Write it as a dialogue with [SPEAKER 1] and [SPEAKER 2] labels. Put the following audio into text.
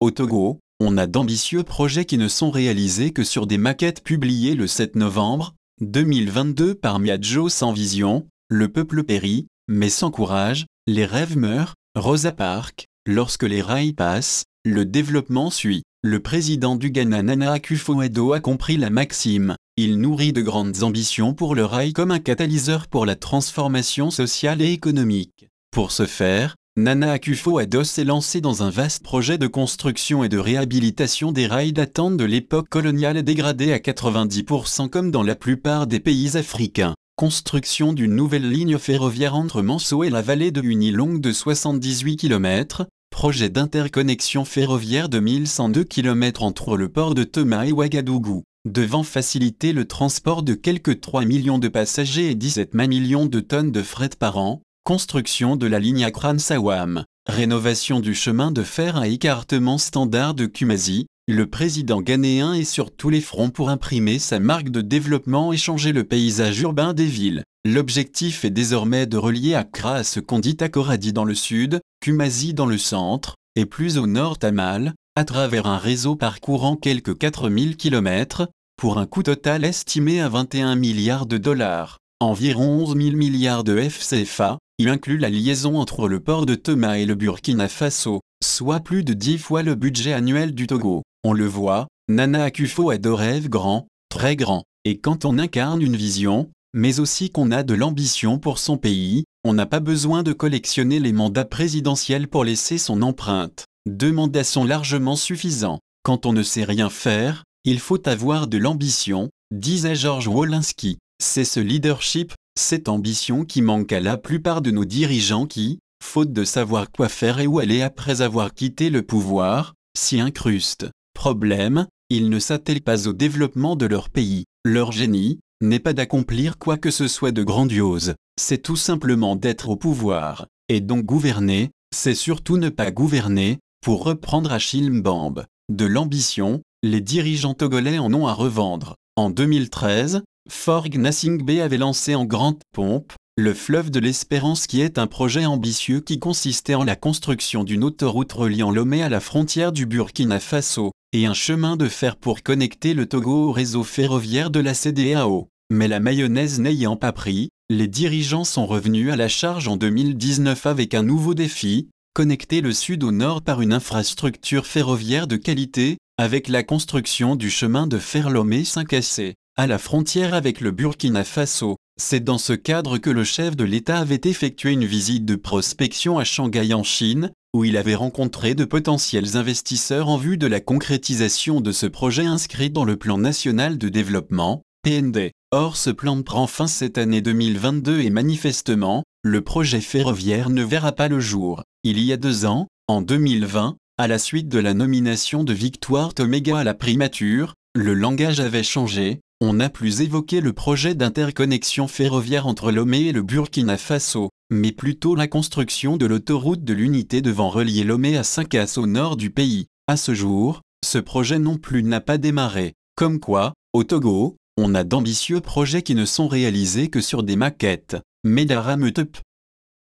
[SPEAKER 1] Au Togo, on a d'ambitieux projets qui ne sont réalisés que sur des maquettes publiées le 7 novembre 2022 par Miadjo sans vision, le peuple périt, mais sans courage, les rêves meurent, Rosa Park. lorsque les rails passent, le développement suit. Le président du Ghana Nana akufo a compris la maxime. Il nourrit de grandes ambitions pour le rail comme un catalyseur pour la transformation sociale et économique. Pour ce faire, Nana Akufo Ados s'est lancé dans un vaste projet de construction et de réhabilitation des rails datant de l'époque coloniale dégradés à 90% comme dans la plupart des pays africains. Construction d'une nouvelle ligne ferroviaire entre Manso et la vallée de Uni longue de 78 km, projet d'interconnexion ferroviaire de 1102 km entre le port de Thomas et Ouagadougou, devant faciliter le transport de quelques 3 millions de passagers et 17 millions de tonnes de fret par an, construction de la ligne Akran-Sawam, rénovation du chemin de fer à écartement standard de Kumasi, le président ghanéen est sur tous les fronts pour imprimer sa marque de développement et changer le paysage urbain des villes. L'objectif est désormais de relier Accra à ce qu'on dit Akoradi dans le sud, Kumasi dans le centre, et plus au nord Tamal, à travers un réseau parcourant quelques 4000 km, pour un coût total estimé à 21 milliards de dollars, environ 11 000 milliards de FCFA, il inclut la liaison entre le port de Tema et le Burkina Faso, soit plus de dix fois le budget annuel du Togo. On le voit, Nana Akufo a de rêves grands, très grands. Et quand on incarne une vision, mais aussi qu'on a de l'ambition pour son pays, on n'a pas besoin de collectionner les mandats présidentiels pour laisser son empreinte. Deux mandats sont largement suffisants. Quand on ne sait rien faire, il faut avoir de l'ambition, disait Georges Wolinski. C'est ce leadership, cette ambition qui manque à la plupart de nos dirigeants qui, faute de savoir quoi faire et où aller après avoir quitté le pouvoir, s'y incrustent. Problème, ils ne s'attellent pas au développement de leur pays. Leur génie n'est pas d'accomplir quoi que ce soit de grandiose, c'est tout simplement d'être au pouvoir. Et donc gouverner, c'est surtout ne pas gouverner, pour reprendre Achille Mbambe. De l'ambition, les dirigeants togolais en ont à revendre. En 2013, Forg Nasingbe avait lancé en grande pompe le fleuve de l'Espérance qui est un projet ambitieux qui consistait en la construction d'une autoroute reliant Lomé à la frontière du Burkina Faso et un chemin de fer pour connecter le Togo au réseau ferroviaire de la CDAO. Mais la mayonnaise n'ayant pas pris, les dirigeants sont revenus à la charge en 2019 avec un nouveau défi, connecter le sud au nord par une infrastructure ferroviaire de qualité, avec la construction du chemin de fer Lomé-Saint-Cassé, à la frontière avec le Burkina Faso. C'est dans ce cadre que le chef de l'État avait effectué une visite de prospection à Shanghai en Chine, où il avait rencontré de potentiels investisseurs en vue de la concrétisation de ce projet inscrit dans le Plan national de développement, PND. Or ce plan prend fin cette année 2022 et manifestement, le projet ferroviaire ne verra pas le jour. Il y a deux ans, en 2020, à la suite de la nomination de Victoire Toméga à la primature, le langage avait changé, on n'a plus évoqué le projet d'interconnexion ferroviaire entre Lomé et le Burkina Faso, mais plutôt la construction de l'autoroute de l'unité devant relier Lomé à saint cas au nord du pays. À ce jour, ce projet non plus n'a pas démarré. Comme quoi, au Togo, on a d'ambitieux projets qui ne sont réalisés que sur des maquettes. Medara